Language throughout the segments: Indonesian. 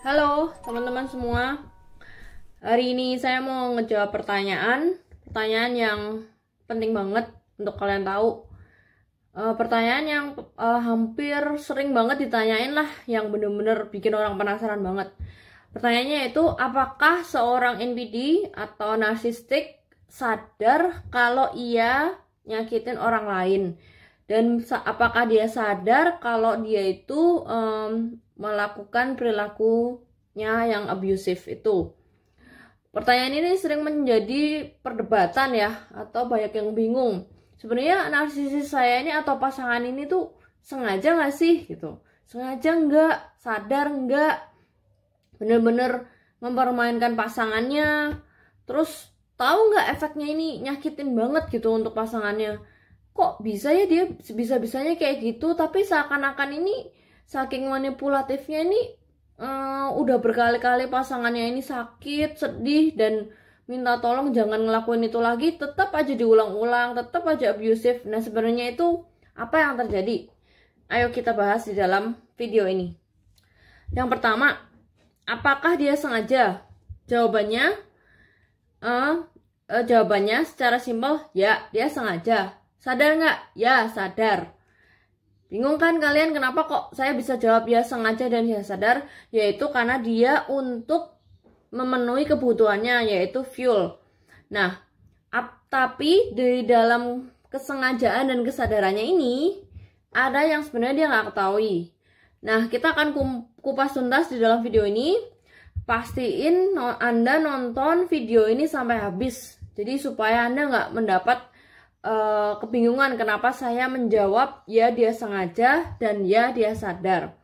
Halo teman-teman semua Hari ini saya mau ngejawab pertanyaan Pertanyaan yang penting banget untuk kalian tahu uh, Pertanyaan yang uh, hampir sering banget ditanyain lah Yang bener-bener bikin orang penasaran banget Pertanyaannya yaitu apakah seorang NBD atau narsistik sadar kalau ia nyakitin orang lain dan apakah dia sadar kalau dia itu um, melakukan perilakunya yang abusif itu. Pertanyaan ini sering menjadi perdebatan ya atau banyak yang bingung. Sebenarnya narsisis saya ini atau pasangan ini tuh sengaja nggak sih gitu? Sengaja nggak? Sadar nggak? bener-bener mempermainkan pasangannya terus tahu nggak efeknya ini nyakitin banget gitu untuk pasangannya kok bisa ya dia bisa bisanya kayak gitu tapi seakan-akan ini saking manipulatifnya ini uh, udah berkali-kali pasangannya ini sakit sedih dan minta tolong jangan ngelakuin itu lagi tetap aja diulang-ulang tetap aja abusive nah sebenarnya itu apa yang terjadi ayo kita bahas di dalam video ini yang pertama Apakah dia sengaja? Jawabannya, uh, uh, jawabannya secara simpel, ya dia sengaja. Sadar nggak? Ya sadar. Bingung kan kalian kenapa kok saya bisa jawab ya sengaja dan ya sadar? Yaitu karena dia untuk memenuhi kebutuhannya yaitu fuel. Nah, ap, tapi dari dalam kesengajaan dan kesadarannya ini ada yang sebenarnya dia nggak ketahui. Nah, kita akan kupas tuntas di dalam video ini. Pastiin Anda nonton video ini sampai habis. Jadi supaya Anda nggak mendapat uh, kebingungan kenapa saya menjawab ya dia sengaja dan ya dia sadar.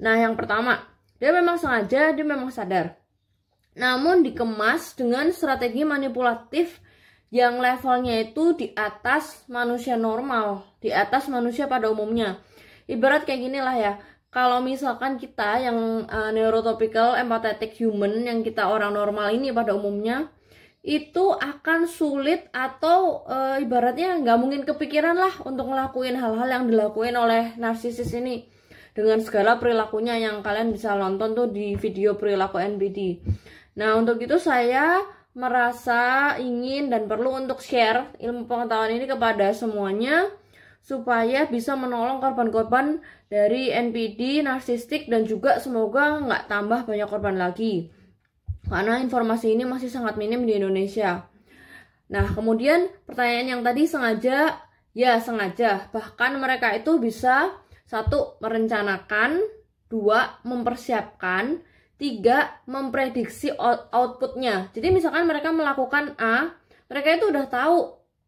Nah, yang pertama, dia memang sengaja, dia memang sadar. Namun dikemas dengan strategi manipulatif yang levelnya itu di atas manusia normal, di atas manusia pada umumnya ibarat kayak gini lah ya kalau misalkan kita yang uh, neurotopical empathetic human yang kita orang normal ini pada umumnya itu akan sulit atau e, ibaratnya nggak mungkin kepikiran lah untuk ngelakuin hal-hal yang dilakuin oleh narsisis ini dengan segala perilakunya yang kalian bisa nonton tuh di video perilaku NBD. Nah untuk itu saya merasa ingin dan perlu untuk share ilmu pengetahuan ini kepada semuanya supaya bisa menolong korban-korban dari NPD, narsistik, dan juga semoga nggak tambah banyak korban lagi. Karena informasi ini masih sangat minim di Indonesia. Nah, kemudian pertanyaan yang tadi sengaja, ya sengaja. Bahkan mereka itu bisa, satu, merencanakan, dua, mempersiapkan, tiga, memprediksi outputnya. Jadi misalkan mereka melakukan A, mereka itu udah tahu,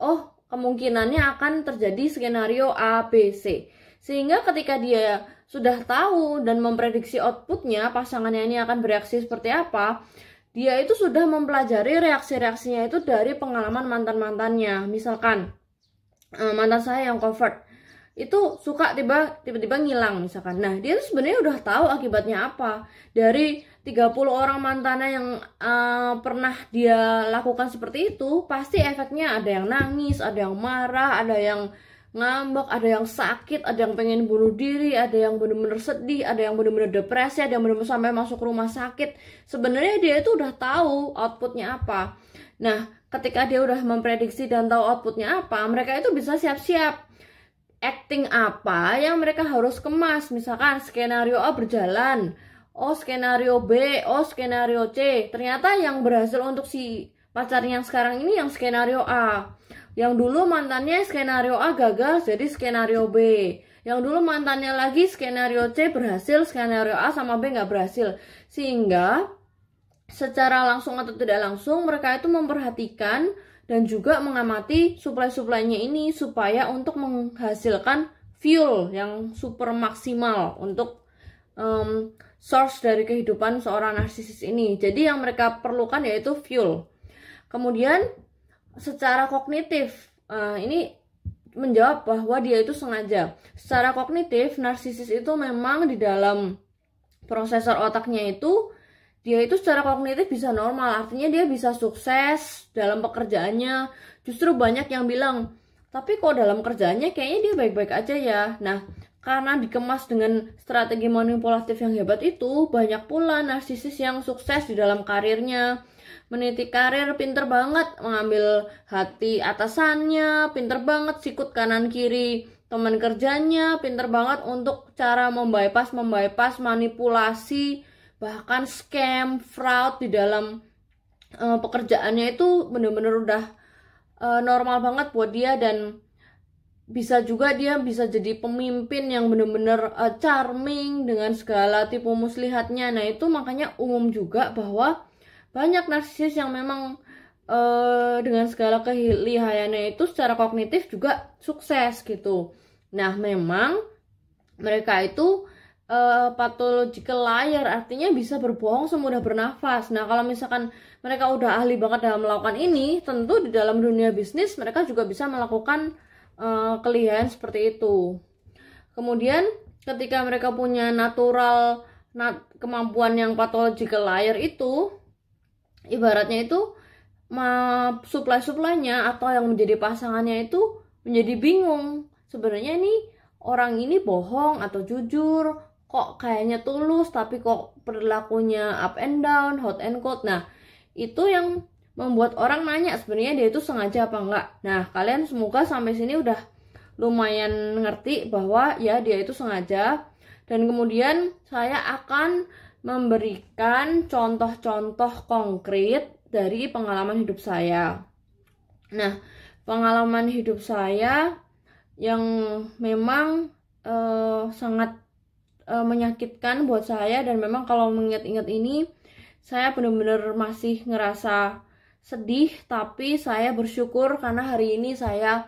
oh kemungkinannya akan terjadi skenario A, B, C. Sehingga ketika dia sudah tahu dan memprediksi outputnya pasangannya ini akan bereaksi seperti apa, dia itu sudah mempelajari reaksi-reaksinya itu dari pengalaman mantan-mantannya. Misalkan eh, mantan saya yang convert itu suka tiba tiba-tiba ngilang misalkan. Nah, dia itu sebenarnya udah tahu akibatnya apa dari 30 orang mantana yang uh, pernah dia lakukan seperti itu, pasti efeknya ada yang nangis, ada yang marah, ada yang ngambek, ada yang sakit, ada yang pengen bunuh diri, ada yang bener-bener sedih, ada yang bener-bener depresi, ada yang bener-bener sampai masuk rumah sakit. Sebenarnya dia itu udah tahu outputnya apa. Nah, ketika dia udah memprediksi dan tahu outputnya apa, mereka itu bisa siap-siap acting apa yang mereka harus kemas. Misalkan skenario A berjalan, oh skenario B, oh skenario C. Ternyata yang berhasil untuk si pacarnya yang sekarang ini yang skenario A. Yang dulu mantannya skenario A gagal jadi skenario B. Yang dulu mantannya lagi skenario C berhasil, skenario A sama B nggak berhasil. Sehingga secara langsung atau tidak langsung mereka itu memperhatikan dan juga mengamati suplai-suplainya ini supaya untuk menghasilkan fuel yang super maksimal untuk um, source dari kehidupan seorang narsisis ini. Jadi yang mereka perlukan yaitu fuel. Kemudian secara kognitif uh, ini menjawab bahwa dia itu sengaja. Secara kognitif narsisis itu memang di dalam prosesor otaknya itu dia itu secara kognitif bisa normal, artinya dia bisa sukses dalam pekerjaannya. Justru banyak yang bilang, tapi kok dalam kerjanya kayaknya dia baik-baik aja ya. Nah, karena dikemas dengan strategi manipulatif yang hebat itu, banyak pula narsisis yang sukses di dalam karirnya. Meniti karir pinter banget, mengambil hati atasannya, pinter banget sikut kanan kiri. Teman kerjanya pinter banget untuk cara membypass, membypass manipulasi, bahkan scam, fraud di dalam uh, pekerjaannya itu bener-bener udah uh, normal banget buat dia dan bisa juga dia bisa jadi pemimpin yang benar-benar uh, eh, charming dengan segala tipu muslihatnya. Nah, itu makanya umum juga bahwa banyak narsis yang memang uh, dengan segala kelihayannya itu secara kognitif juga sukses gitu. Nah, memang mereka itu uh, pathological liar artinya bisa berbohong semudah bernafas. Nah, kalau misalkan mereka udah ahli banget dalam melakukan ini, tentu di dalam dunia bisnis mereka juga bisa melakukan uh, eh, kelihatan seperti itu. Kemudian ketika mereka punya natural nat kemampuan yang pathological liar itu ibaratnya itu suplai-suplainya atau yang menjadi pasangannya itu menjadi bingung. Sebenarnya ini orang ini bohong atau jujur, kok kayaknya tulus tapi kok perilakunya up and down, hot and cold. Nah, itu yang membuat orang nanya sebenarnya dia itu sengaja apa enggak. Nah, kalian semoga sampai sini udah lumayan ngerti bahwa ya dia itu sengaja dan kemudian saya akan memberikan contoh-contoh konkret dari pengalaman hidup saya. Nah, pengalaman hidup saya yang memang uh, sangat uh, menyakitkan buat saya dan memang kalau mengingat-ingat ini saya benar-benar masih ngerasa sedih tapi saya bersyukur karena hari ini saya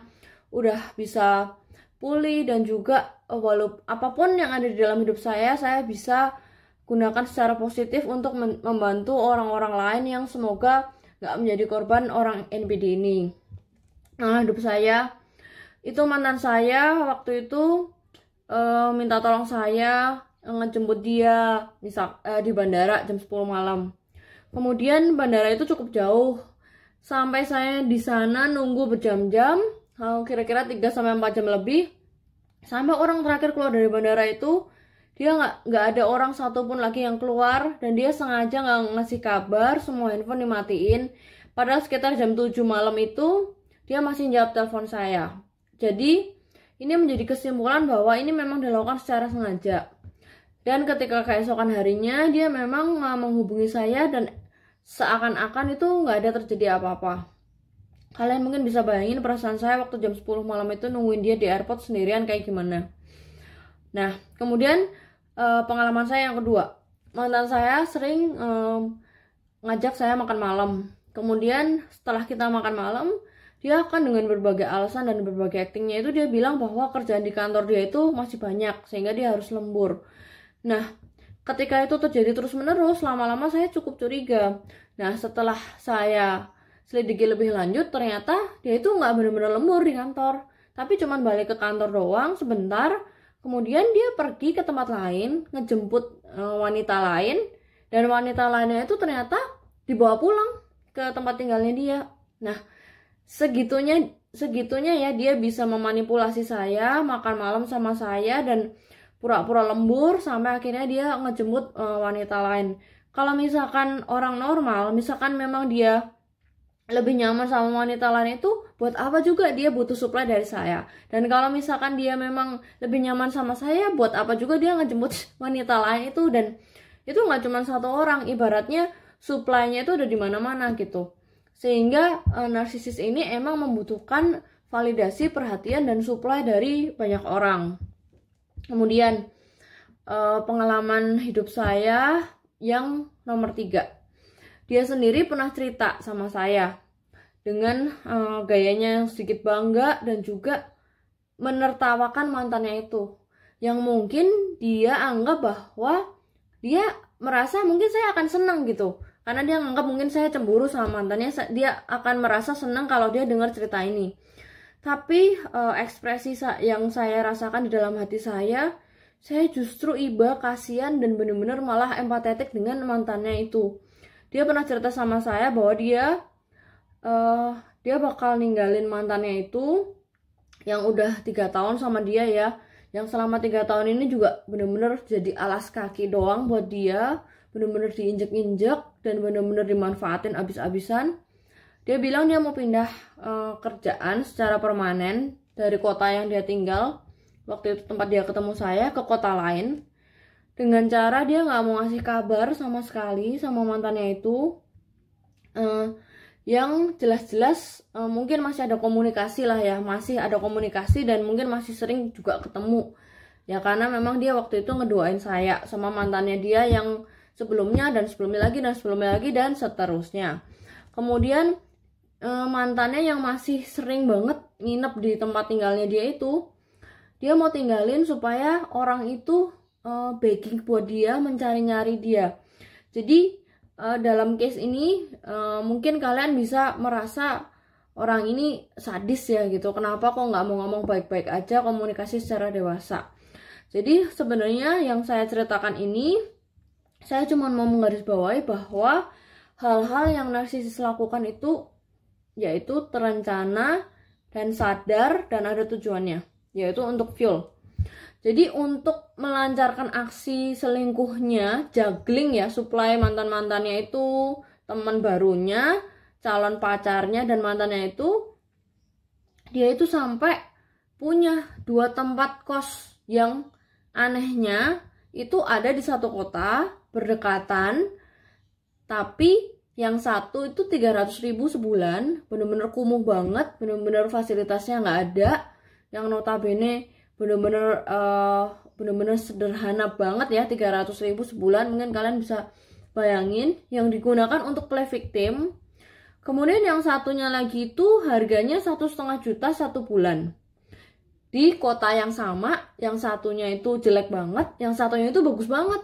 udah bisa pulih dan juga eh, walaupun apapun yang ada di dalam hidup saya saya bisa gunakan secara positif untuk membantu orang-orang lain yang semoga nggak menjadi korban orang NPD ini. Nah hidup saya itu mantan saya waktu itu e, minta tolong saya ngejemput dia misal e, di bandara jam 10 malam Kemudian bandara itu cukup jauh. Sampai saya di sana nunggu berjam-jam, eh, kira-kira 3 sampai 4 jam lebih. Sampai orang terakhir keluar dari bandara itu dia nggak nggak ada orang satupun lagi yang keluar dan dia sengaja nggak ngasih kabar semua handphone dimatiin padahal sekitar jam 7 malam itu dia masih jawab telepon saya jadi ini menjadi kesimpulan bahwa ini memang dilakukan secara sengaja dan ketika keesokan harinya dia memang eh, menghubungi saya dan seakan-akan itu nggak ada terjadi apa-apa. Kalian mungkin bisa bayangin perasaan saya waktu jam 10 malam itu nungguin dia di airport sendirian kayak gimana. Nah, kemudian uh, pengalaman saya yang kedua. Mantan saya sering um, ngajak saya makan malam. Kemudian setelah kita makan malam, dia akan dengan berbagai alasan dan berbagai actingnya itu dia bilang bahwa kerjaan di kantor dia itu masih banyak sehingga dia harus lembur. Nah, Ketika itu terjadi terus-menerus, lama-lama saya cukup curiga. Nah, setelah saya selidiki lebih lanjut, ternyata dia itu nggak benar-benar lemur di kantor. Tapi cuman balik ke kantor doang sebentar, kemudian dia pergi ke tempat lain, ngejemput eh, wanita lain, dan wanita lainnya itu ternyata dibawa pulang ke tempat tinggalnya dia. Nah, segitunya segitunya ya dia bisa memanipulasi saya, makan malam sama saya dan pura-pura lembur sampai akhirnya dia ngejemput uh, eh, wanita lain. Kalau misalkan orang normal, misalkan memang dia lebih nyaman sama wanita lain itu buat apa juga dia butuh suplai dari saya dan kalau misalkan dia memang lebih nyaman sama saya buat apa juga dia ngejemput wanita lain itu dan itu nggak cuma satu orang ibaratnya suplainya itu udah di mana-mana gitu sehingga e, narsisis ini emang membutuhkan validasi perhatian dan suplai dari banyak orang kemudian uh, pengalaman hidup saya yang nomor tiga dia sendiri pernah cerita sama saya dengan uh, gayanya yang sedikit bangga dan juga menertawakan mantannya itu yang mungkin dia anggap bahwa dia merasa mungkin saya akan senang gitu karena dia anggap mungkin saya cemburu sama mantannya dia akan merasa senang kalau dia dengar cerita ini tapi uh, ekspresi sa yang saya rasakan di dalam hati saya, saya justru iba, kasihan, dan benar-benar malah empatetik dengan mantannya itu. Dia pernah cerita sama saya bahwa dia uh, dia bakal ninggalin mantannya itu yang udah tiga tahun sama dia ya yang selama tiga tahun ini juga benar-benar jadi alas kaki doang buat dia benar-benar diinjek-injek dan benar-benar dimanfaatin abis-abisan dia bilang dia mau pindah uh, kerjaan secara permanen dari kota yang dia tinggal waktu itu tempat dia ketemu saya ke kota lain dengan cara dia nggak mau ngasih kabar sama sekali sama mantannya itu uh, yang jelas-jelas uh, mungkin masih ada komunikasi lah ya masih ada komunikasi dan mungkin masih sering juga ketemu ya karena memang dia waktu itu ngeduain saya sama mantannya dia yang sebelumnya dan sebelumnya lagi dan sebelumnya lagi dan seterusnya kemudian Eh, mantannya yang masih sering banget nginep di tempat tinggalnya dia itu dia mau tinggalin supaya orang itu uh, begging buat dia mencari-nyari dia jadi uh, dalam case ini uh, mungkin kalian bisa merasa orang ini sadis ya gitu kenapa kok nggak mau ngomong baik-baik aja komunikasi secara dewasa jadi sebenarnya yang saya ceritakan ini saya cuma mau menggarisbawahi bahwa hal-hal yang narsisis lakukan itu yaitu terencana dan sadar dan ada tujuannya, yaitu untuk fuel. Jadi untuk melancarkan aksi selingkuhnya, juggling ya, supply mantan-mantannya itu, teman barunya, calon pacarnya dan mantannya itu dia itu sampai punya dua tempat kos yang anehnya itu ada di satu kota berdekatan tapi yang satu itu 300 ribu sebulan bener-bener kumuh banget bener-bener fasilitasnya nggak ada yang notabene bener-bener uh, bener-bener sederhana banget ya 300 ribu sebulan mungkin kalian bisa bayangin yang digunakan untuk play victim kemudian yang satunya lagi itu harganya satu setengah juta satu bulan di kota yang sama yang satunya itu jelek banget yang satunya itu bagus banget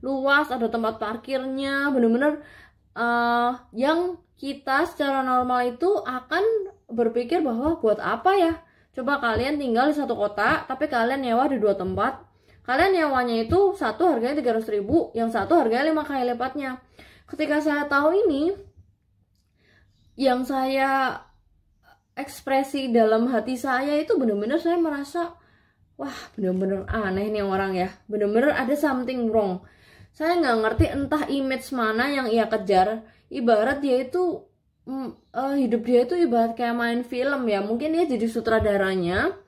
luas ada tempat parkirnya bener-bener uh, yang kita secara normal itu akan berpikir bahwa buat apa ya coba kalian tinggal di satu kota tapi kalian nyewa di dua tempat kalian nyewanya itu satu harganya 300 ribu yang satu harganya lima kali lipatnya ketika saya tahu ini yang saya ekspresi dalam hati saya itu benar-benar saya merasa wah benar-benar aneh nih orang ya benar-benar ada something wrong saya nggak ngerti entah image mana yang ia kejar. Ibarat dia itu uh, hidup dia itu ibarat kayak main film ya. Mungkin dia jadi sutradaranya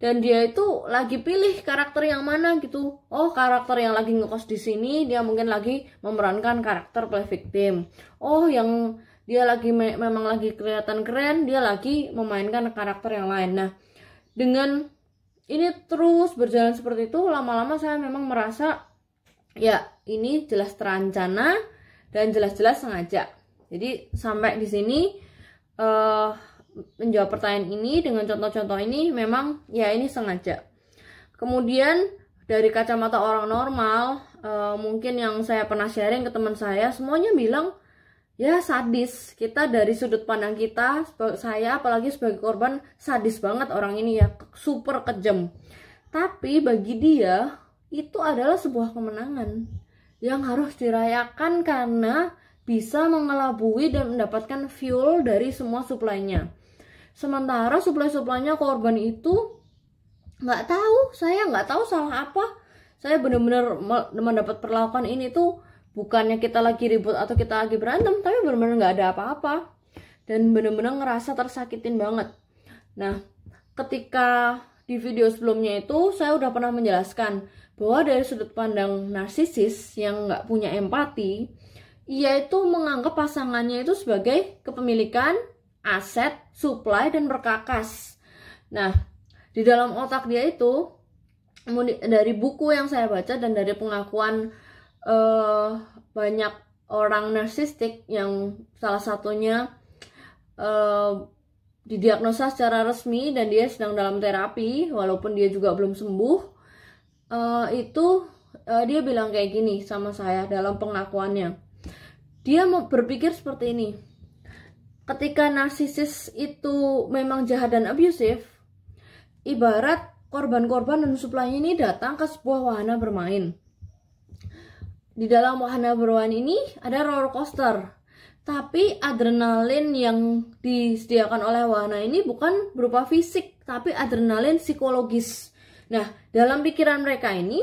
dan dia itu lagi pilih karakter yang mana gitu oh karakter yang lagi ngekos di sini dia mungkin lagi memerankan karakter play victim oh yang dia lagi me memang lagi kelihatan keren dia lagi memainkan karakter yang lain nah dengan ini terus berjalan seperti itu lama-lama saya memang merasa ya ini jelas terencana dan jelas-jelas sengaja. Jadi sampai di sini uh, menjawab pertanyaan ini dengan contoh-contoh ini memang ya ini sengaja. Kemudian dari kacamata orang normal, uh, mungkin yang saya pernah sharing ke teman saya, semuanya bilang ya sadis. Kita dari sudut pandang kita, saya apalagi sebagai korban sadis banget orang ini ya, super kejam. Tapi bagi dia itu adalah sebuah kemenangan yang harus dirayakan karena bisa mengelabui dan mendapatkan fuel dari semua suplainya. Sementara suplai-suplainya korban itu nggak tahu, saya nggak tahu salah apa. Saya benar-benar mendapat perlakuan ini tuh bukannya kita lagi ribut atau kita lagi berantem, tapi benar-benar nggak ada apa-apa. Dan benar-benar ngerasa tersakitin banget. Nah, ketika di video sebelumnya itu saya udah pernah menjelaskan bahwa dari sudut pandang narsisis yang nggak punya empati, ia itu menganggap pasangannya itu sebagai kepemilikan, aset, supply, dan perkakas. Nah, di dalam otak dia itu, dari buku yang saya baca dan dari pengakuan uh, banyak orang narsistik yang salah satunya uh, didiagnosa secara resmi dan dia sedang dalam terapi, walaupun dia juga belum sembuh, uh, itu uh, dia bilang kayak gini sama saya dalam pengakuannya. Dia mau berpikir seperti ini. Ketika narsisis itu memang jahat dan abusive ibarat korban-korban dan suplai ini datang ke sebuah wahana bermain. Di dalam wahana bermain ini ada roller coaster. Tapi adrenalin yang disediakan oleh wahana ini bukan berupa fisik, tapi adrenalin psikologis Nah, dalam pikiran mereka ini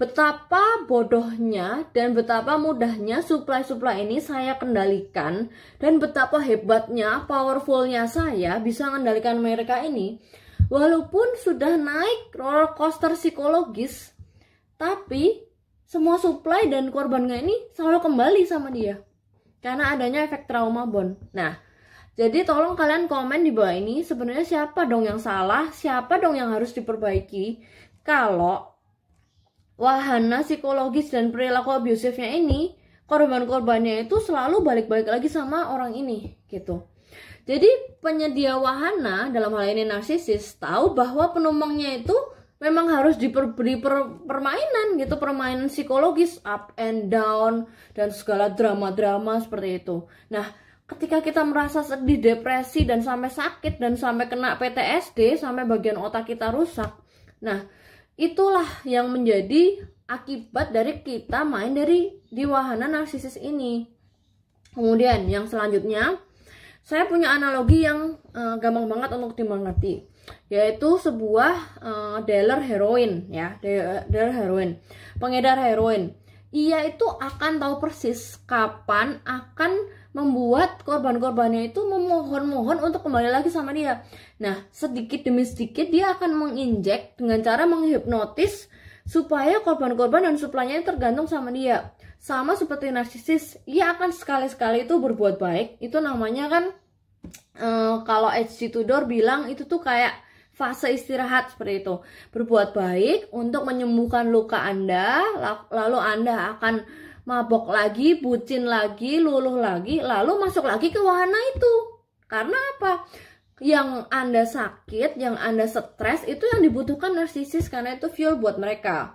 betapa bodohnya dan betapa mudahnya supply-supply ini saya kendalikan dan betapa hebatnya, powerfulnya saya bisa mengendalikan mereka ini. Walaupun sudah naik roller coaster psikologis, tapi semua supply dan korbannya ini selalu kembali sama dia karena adanya efek trauma bond. Nah, jadi tolong kalian komen di bawah ini sebenarnya siapa dong yang salah, siapa dong yang harus diperbaiki kalau wahana psikologis dan perilaku abusifnya ini korban-korbannya itu selalu balik-balik lagi sama orang ini gitu. Jadi penyedia wahana dalam hal ini narsisis tahu bahwa penumpangnya itu memang harus diberi per, permainan gitu permainan psikologis up and down dan segala drama-drama seperti itu. Nah ketika kita merasa sedih, depresi dan sampai sakit dan sampai kena PTSD, sampai bagian otak kita rusak. Nah, itulah yang menjadi akibat dari kita main dari di wahana narsisis ini. Kemudian yang selanjutnya, saya punya analogi yang uh, gampang banget untuk dimengerti, yaitu sebuah uh, eh, dealer heroin ya, dealer heroin, pengedar heroin ia itu akan tahu persis kapan akan membuat korban-korbannya itu memohon-mohon untuk kembali lagi sama dia. Nah, sedikit demi sedikit dia akan menginjek dengan cara menghipnotis supaya korban-korban dan suplanya tergantung sama dia. Sama seperti narsisis, ia akan sekali-sekali itu berbuat baik. Itu namanya kan uh, kalau HC Tudor bilang itu tuh kayak fase istirahat seperti itu. Berbuat baik untuk menyembuhkan luka Anda, lalu Anda akan mabok lagi, bucin lagi, luluh lagi, lalu masuk lagi ke wahana itu. Karena apa? Yang Anda sakit, yang Anda stres itu yang dibutuhkan narsisis karena itu fuel buat mereka.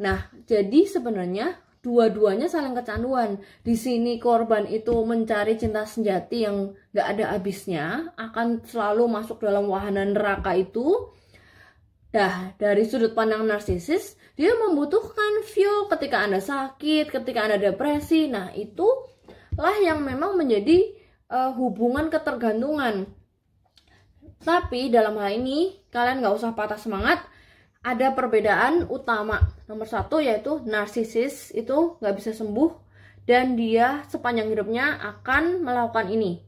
Nah, jadi sebenarnya dua-duanya saling kecanduan. Di sini korban itu mencari cinta senjati yang gak ada habisnya, akan selalu masuk dalam wahana neraka itu. Dah, dari sudut pandang narsisis, dia membutuhkan view ketika Anda sakit, ketika Anda depresi. Nah, itulah yang memang menjadi uh, hubungan ketergantungan. Tapi dalam hal ini, kalian gak usah patah semangat, ada perbedaan utama nomor satu yaitu narsisis itu nggak bisa sembuh dan dia sepanjang hidupnya akan melakukan ini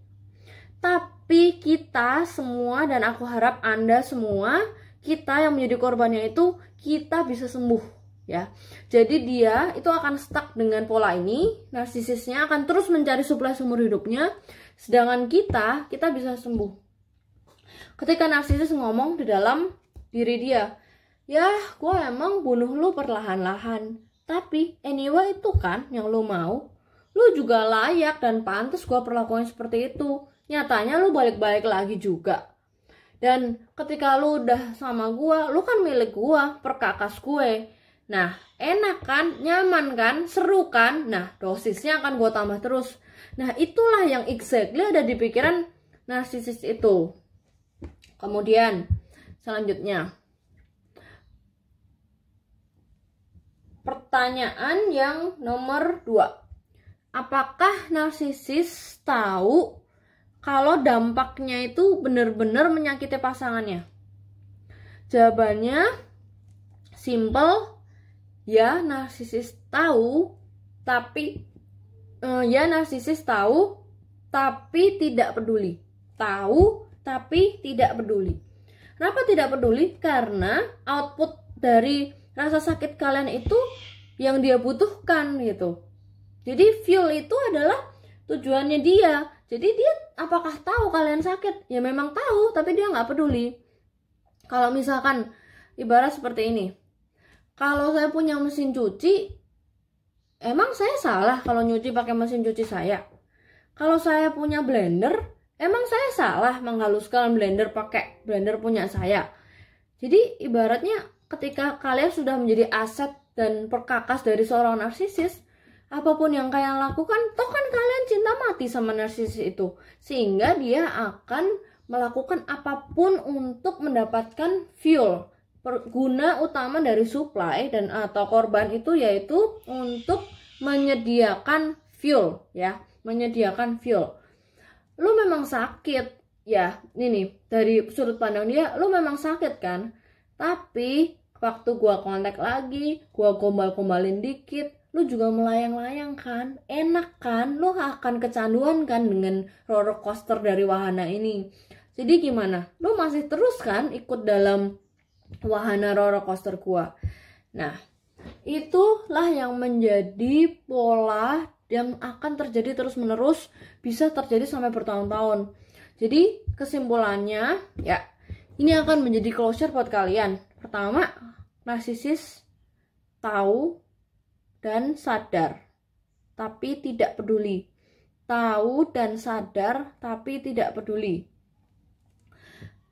tapi kita semua dan aku harap anda semua kita yang menjadi korbannya itu kita bisa sembuh ya jadi dia itu akan stuck dengan pola ini narsisisnya akan terus mencari suplai seumur hidupnya sedangkan kita kita bisa sembuh ketika narsisis ngomong di dalam diri dia ya, gue emang bunuh lu perlahan-lahan. Tapi anyway itu kan yang lu mau. Lu juga layak dan pantas gue perlakuin seperti itu. Nyatanya lu balik-balik lagi juga. Dan ketika lu udah sama gue, lu kan milik gue, perkakas gue. Nah, enak kan, nyaman kan, seru kan? Nah, dosisnya akan gue tambah terus. Nah, itulah yang exactly ada di pikiran narsisis itu. Kemudian, selanjutnya, Pertanyaan yang nomor dua. Apakah narsisis tahu kalau dampaknya itu benar-benar menyakiti pasangannya? Jawabannya simple ya narsisis tahu tapi uh, ya narsisis tahu tapi tidak peduli. Tahu tapi tidak peduli. Kenapa tidak peduli? Karena output dari rasa sakit kalian itu yang dia butuhkan gitu. Jadi feel itu adalah tujuannya dia. Jadi dia apakah tahu kalian sakit? Ya memang tahu, tapi dia nggak peduli. Kalau misalkan ibarat seperti ini. Kalau saya punya mesin cuci, emang saya salah kalau nyuci pakai mesin cuci saya? Kalau saya punya blender, emang saya salah menghaluskan blender pakai blender punya saya? Jadi ibaratnya ketika kalian sudah menjadi aset dan perkakas dari seorang narsisis apapun yang kalian lakukan toh kan kalian cinta mati sama narsisis itu sehingga dia akan melakukan apapun untuk mendapatkan fuel guna utama dari supply dan atau korban itu yaitu untuk menyediakan fuel ya menyediakan fuel lu memang sakit ya ini nih, dari sudut pandang dia lu memang sakit kan tapi waktu gua kontak lagi gua gombal-gombalin dikit lu juga melayang-layang kan enak kan lu akan kecanduan kan dengan roller coaster dari wahana ini jadi gimana lu masih terus kan ikut dalam wahana roller coaster gua nah itulah yang menjadi pola yang akan terjadi terus-menerus bisa terjadi sampai bertahun-tahun. Jadi kesimpulannya ya ini akan menjadi closure buat kalian. Pertama, narsisis tahu dan sadar, tapi tidak peduli. Tahu dan sadar, tapi tidak peduli.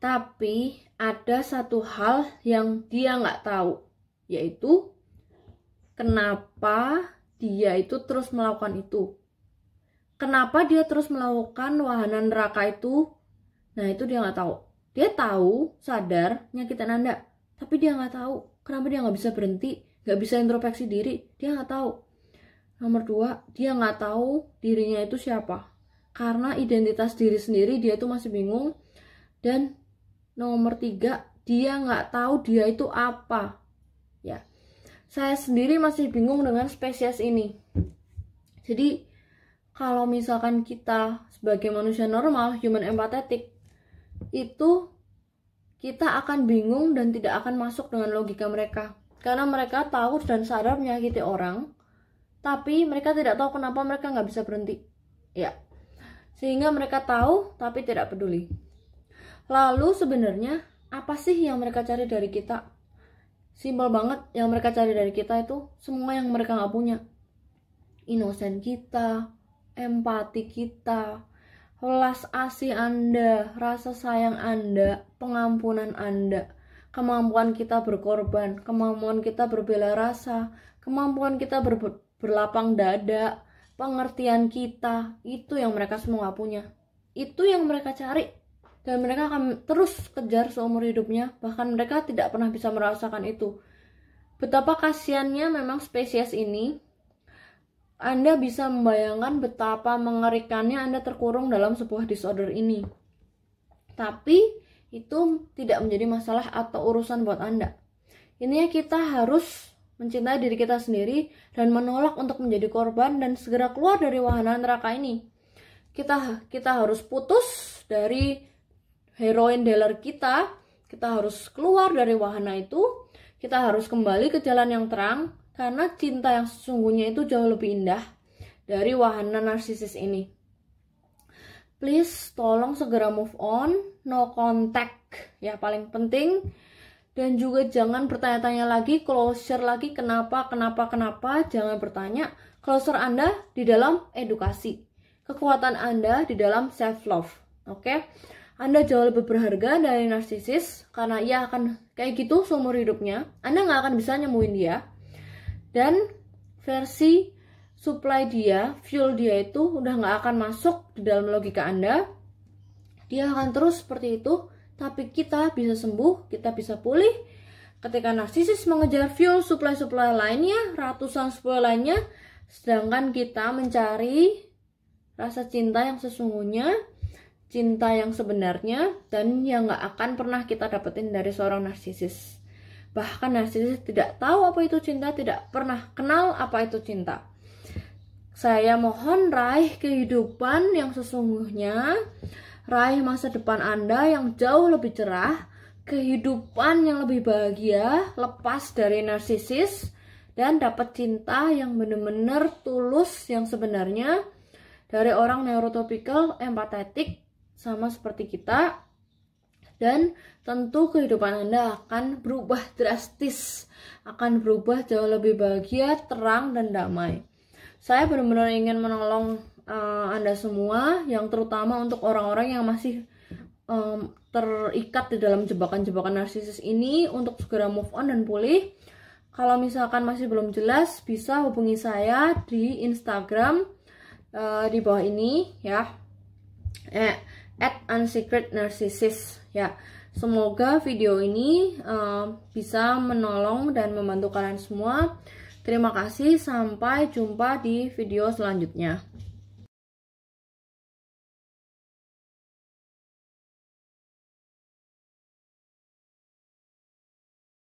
Tapi ada satu hal yang dia nggak tahu, yaitu kenapa dia itu terus melakukan itu. Kenapa dia terus melakukan wahana neraka itu? Nah itu dia nggak tahu. Dia tahu, sadar, nyakitan Anda tapi dia nggak tahu kenapa dia nggak bisa berhenti nggak bisa introspeksi diri dia nggak tahu nomor dua dia nggak tahu dirinya itu siapa karena identitas diri sendiri dia itu masih bingung dan nomor tiga dia nggak tahu dia itu apa ya saya sendiri masih bingung dengan spesies ini jadi kalau misalkan kita sebagai manusia normal human empathetic itu kita akan bingung dan tidak akan masuk dengan logika mereka. Karena mereka tahu dan sadar menyakiti orang, tapi mereka tidak tahu kenapa mereka nggak bisa berhenti. Ya, sehingga mereka tahu tapi tidak peduli. Lalu sebenarnya apa sih yang mereka cari dari kita? Simpel banget yang mereka cari dari kita itu semua yang mereka nggak punya. Inosen kita, empati kita, Welas asih Anda, rasa sayang Anda, pengampunan Anda, kemampuan kita berkorban, kemampuan kita berbela rasa, kemampuan kita ber berlapang dada, pengertian kita, itu yang mereka semua punya. Itu yang mereka cari dan mereka akan terus kejar seumur hidupnya, bahkan mereka tidak pernah bisa merasakan itu. Betapa kasihannya memang spesies ini anda bisa membayangkan betapa mengerikannya Anda terkurung dalam sebuah disorder ini. Tapi itu tidak menjadi masalah atau urusan buat Anda. Ini kita harus mencintai diri kita sendiri dan menolak untuk menjadi korban dan segera keluar dari wahana neraka ini. Kita kita harus putus dari heroin dealer kita, kita harus keluar dari wahana itu, kita harus kembali ke jalan yang terang, karena cinta yang sesungguhnya itu jauh lebih indah dari wahana narsisis ini. Please tolong segera move on, no contact ya paling penting. Dan juga jangan bertanya-tanya lagi, closure lagi kenapa, kenapa, kenapa, jangan bertanya. Closure Anda di dalam edukasi. Kekuatan Anda di dalam self love. Oke? Okay? Anda jauh lebih berharga dari narsisis karena ia akan kayak gitu seumur hidupnya. Anda nggak akan bisa nyemuin dia dan versi supply dia, fuel dia itu udah nggak akan masuk di dalam logika Anda. Dia akan terus seperti itu, tapi kita bisa sembuh, kita bisa pulih. Ketika narsisis mengejar fuel supply-supply lainnya, ratusan supply lainnya, sedangkan kita mencari rasa cinta yang sesungguhnya, cinta yang sebenarnya, dan yang nggak akan pernah kita dapetin dari seorang narsisis. Bahkan narsisis tidak tahu apa itu cinta, tidak pernah kenal apa itu cinta. Saya mohon raih kehidupan yang sesungguhnya, raih masa depan Anda yang jauh lebih cerah, kehidupan yang lebih bahagia, lepas dari narsisis, dan dapat cinta yang benar-benar tulus yang sebenarnya dari orang neurotopikal, empatetik, sama seperti kita dan tentu kehidupan Anda akan berubah drastis, akan berubah jauh lebih bahagia, terang, dan damai. Saya benar-benar ingin menolong uh, Anda semua, yang terutama untuk orang-orang yang masih um, terikat di dalam jebakan-jebakan narsisis ini untuk segera move on dan pulih. Kalau misalkan masih belum jelas, bisa hubungi saya di Instagram uh, di bawah ini ya. Eh, at unsecret narcissist Ya, semoga video ini uh, bisa menolong dan membantu kalian semua. Terima kasih, sampai jumpa di video selanjutnya.